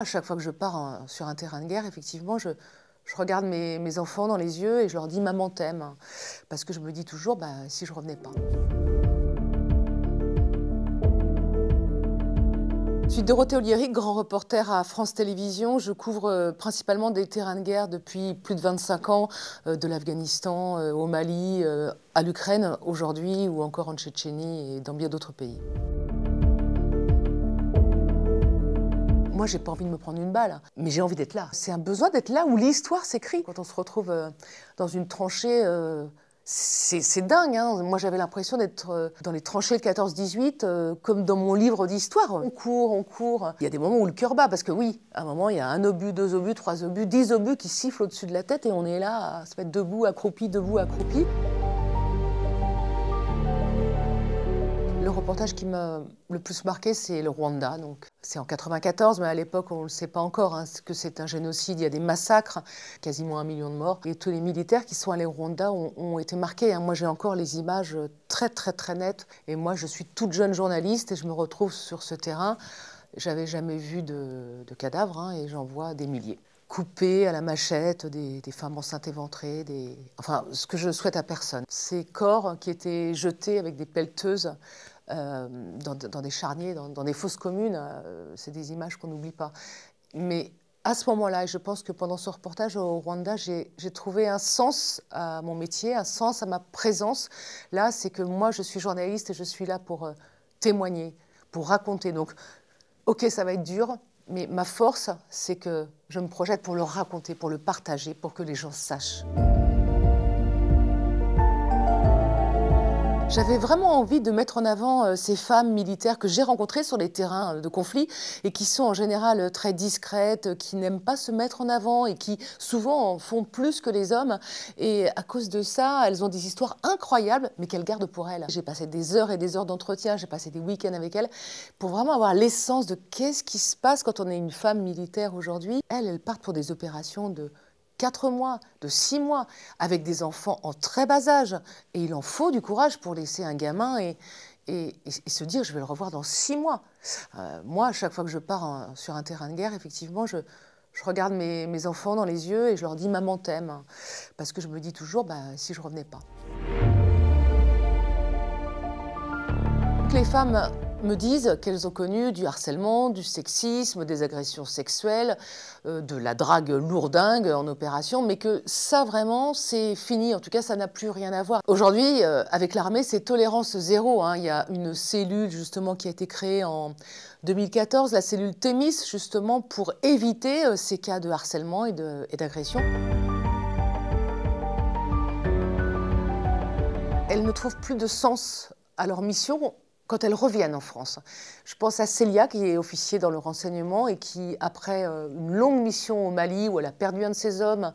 À chaque fois que je pars sur un terrain de guerre, effectivement, je, regarde mes, enfants dans les yeux et je leur dis Maman t'aime. Parce que je me dis toujours bah, si je revenais pas. Je suis Dorothée Oliéric, grand reporter à France Télévisions. Je couvre euh, principalement des terrains de guerre depuis plus de 25 ans, euh, de l'Afghanistan euh, au Mali, à l'Ukraine aujourd'hui ou encore en Tchétchénie et dans bien d'autres pays. Moi, j'ai pas envie de me prendre une balle, hein. mais j'ai envie d'être là. C'est un besoin d'être là où l'histoire s'écrit. Quand on se retrouve euh, dans une tranchée euh, c'est dingue. Hein. Moi, j'avais l'impression d'être euh, dans les tranchées de 14-18, comme dans mon livre d'histoire. On court, on court. Il y a des moments où le cœur bat, parce que oui, à un moment, il y a un obus, deux obus, trois obus, dix obus qui sifflent au-dessus de la tête et on est là à se mettre debout, accroupi, debout, accroupi. Le reportage qui m'a le plus marqué, c'est le Rwanda. Donc, c'est en 94, mais à l'époque, on ne le sait pas encore, hein, que c'est un génocide. Il y a des massacres, quasiment un million de morts. Et tous les militaires qui sont allés au Rwanda ont, été marqués. Hein. Moi, j'ai encore les images très, très, très nettes. Et moi, je suis toute jeune journaliste et je me retrouve sur ce terrain. J'avais jamais vu de, cadavres hein, et j'en vois des milliers. Coupés à la machette, des, femmes enceintes éventrées, des... enfin, ce que je souhaite à personne. Ces corps qui étaient jetés avec des pelleteuses euh, dans, des charniers, dans, des fosses communes. Euh, c'est des images qu'on n'oublie pas. Mais à ce moment-là, et je pense que pendant ce reportage au Rwanda, j'ai trouvé un sens à mon métier, un sens à ma présence. Là, c'est que moi, je suis journaliste et je suis là pour euh, témoigner, pour raconter. Donc, ok, ça va être dur, mais ma force, c'est que je me projette pour le raconter, pour le partager, pour que les gens sachent. J'avais vraiment envie de mettre en avant euh, ces femmes militaires que j'ai rencontrées sur les terrains euh, de conflit et qui sont en général euh, très discrètes, qui n'aiment pas se mettre en avant et qui souvent font plus que les hommes. Et à cause de ça, elles ont des histoires incroyables, mais qu'elles gardent pour elles. J'ai passé des heures et des heures d'entretien, j'ai passé des week-ends avec elles pour vraiment avoir l'essence de qu'est-ce qui se passe quand on est une femme militaire aujourd'hui. Elles, elles partent pour des opérations de quatre mois, de six mois, avec des enfants en très bas âge. Et il en faut du courage pour laisser un gamin et, et, se dire je vais le revoir dans six mois. Euh, moi, à chaque fois que je pars sur un terrain de guerre, effectivement, je, je regarde mes, enfants dans les yeux et je leur dis maman t'aime. Parce que je me dis toujours bah, si je revenais pas. Les femmes me disent qu'elles ont connu du harcèlement, du sexisme, des agressions sexuelles, euh, de la drague lourdingue en opération, mais que ça vraiment c'est fini, en tout cas ça n'a plus rien à voir. Aujourd'hui euh, avec l'armée c'est tolérance zéro, hein. il y a une cellule justement qui a été créée en 2014, la cellule Thémis justement pour éviter euh, ces cas de harcèlement et d'agression. Elles ne trouvent plus de sens à leur mission quand elles reviennent en France. Je pense à Célia, qui est officier dans le renseignement et qui, après euh, une longue mission au Mali, où elle a perdu un de ses hommes,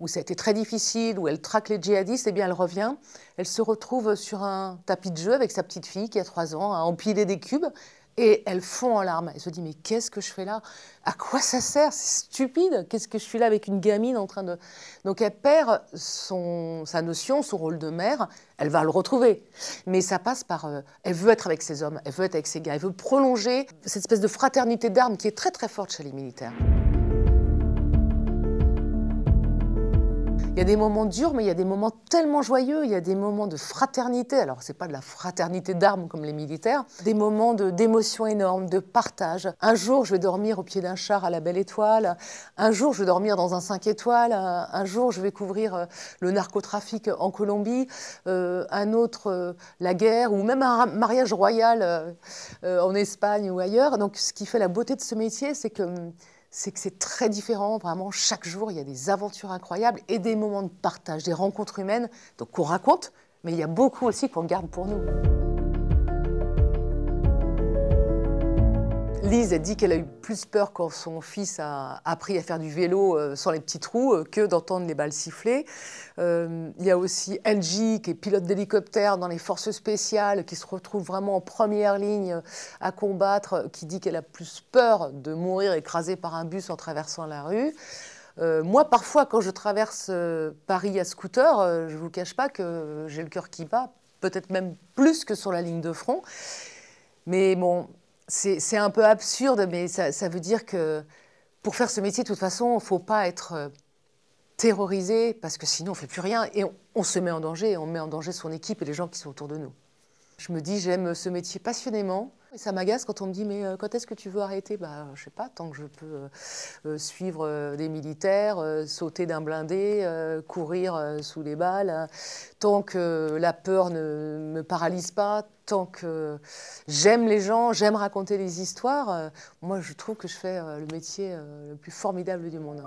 où ça a été très difficile, où elle traque les djihadistes, et eh bien elle revient. Elle se retrouve sur un tapis de jeu avec sa petite fille qui a trois ans, à empiler des cubes. Et elle fond en larmes. Elle se dit, mais qu'est-ce que je fais là À quoi ça sert C'est stupide. Qu'est-ce que je suis là avec une gamine en train de... Donc elle perd sa notion, son rôle de mère. Elle va le retrouver. Mais ça passe par... Euh, elle veut être avec ses hommes, elle veut être avec ses gars, elle veut prolonger cette espèce de fraternité d'armes qui est très très forte chez les militaires. Il y a des moments durs, mais il y a des moments tellement joyeux. Il y a des moments de fraternité. Alors, ce n'est pas de la fraternité d'armes comme les militaires. Des moments d'émotion énorme, de partage. Un jour, je vais dormir au pied d'un char à la belle étoile. Un jour, je vais dormir dans un 5 étoiles. Un jour, je vais couvrir euh, le narcotrafic en Colombie. Euh, un autre, euh, la guerre, ou même un mariage royal en Espagne ou ailleurs. Donc, ce qui fait la beauté de ce métier, c'est que hum, c'est que c'est très différent. Vraiment, chaque jour, il y a des aventures incroyables et des moments de partage, des rencontres humaines, donc qu'on raconte, mais il y a beaucoup aussi qu'on garde pour nous. Lise a dit qu'elle a eu plus peur quand son fils a appris à faire du vélo euh, sans les petits trous euh, que d'entendre les balles siffler. Euh, il y a aussi Angie, qui est pilote d'hélicoptère dans les forces spéciales, qui se retrouve vraiment en première ligne à combattre, qui dit qu'elle a plus peur de mourir écrasée par un bus en traversant la rue. moi, parfois, quand je traverse Paris à scooter, je ne vous cache pas que j'ai le cœur qui bat, peut-être même plus que sur la ligne de front. Mais bon, c'est un peu absurde, mais ça, veut dire que pour faire ce métier, de toute façon, il ne faut pas être euh, terrorisé, parce que sinon, on ne fait plus rien. Et on, se met en danger, on met en danger son équipe et les gens qui sont autour de nous. Je me dis, j'aime ce métier passionnément ça m'agace quand on me dit mais euh, quand est-ce que tu veux arrêter Bah je sais pas, tant que je peux euh, euh, suivre des militaires, sauter d'un blindé, courir sous les balles, tant que la peur ne me paralyse pas, tant que j'aime les gens, j'aime raconter des histoires, moi je trouve que je fais le métier le plus formidable du monde.